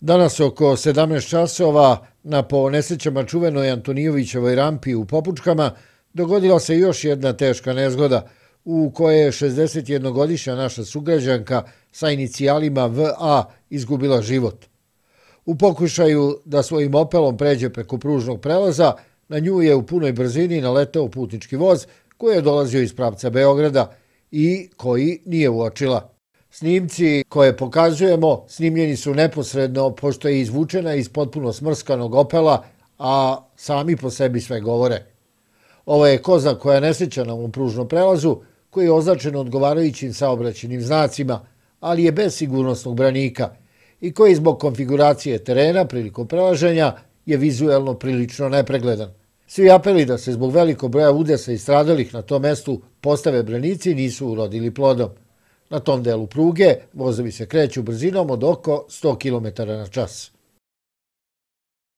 Danas oko 17 časova na ponesećama čuvenoj Antonijovićevoj rampi u Popučkama dogodila se još jedna teška nezgoda u kojoj je 61-godišnja naša sugrađanka sa inicijalima VA izgubila život. U pokušaju da svojim opelom pređe preko pružnog prelaza, na nju je u punoj brzini naletao putnički voz koji je dolazio iz pravca Beograda i koji nije uočila. Snimci koje pokazujemo snimljeni su neposredno pošto je izvučena iz potpuno smrskanog opela, a sami po sebi sve govore. Ovo je koza koja nesreća na ovom pružnom prelazu koji je označen odgovarajućim saobraćenim znacima, ali je bez sigurnosnog branika i koji zbog konfiguracije terena prilikom prelaženja je vizuelno prilično nepregledan. Svi apeli da se zbog velikog broja udesa i stradalih na tom mestu postave branici nisu urodili plodom. Na tom delu pruge vozovi se kreću brzinom od oko 100 km na čas.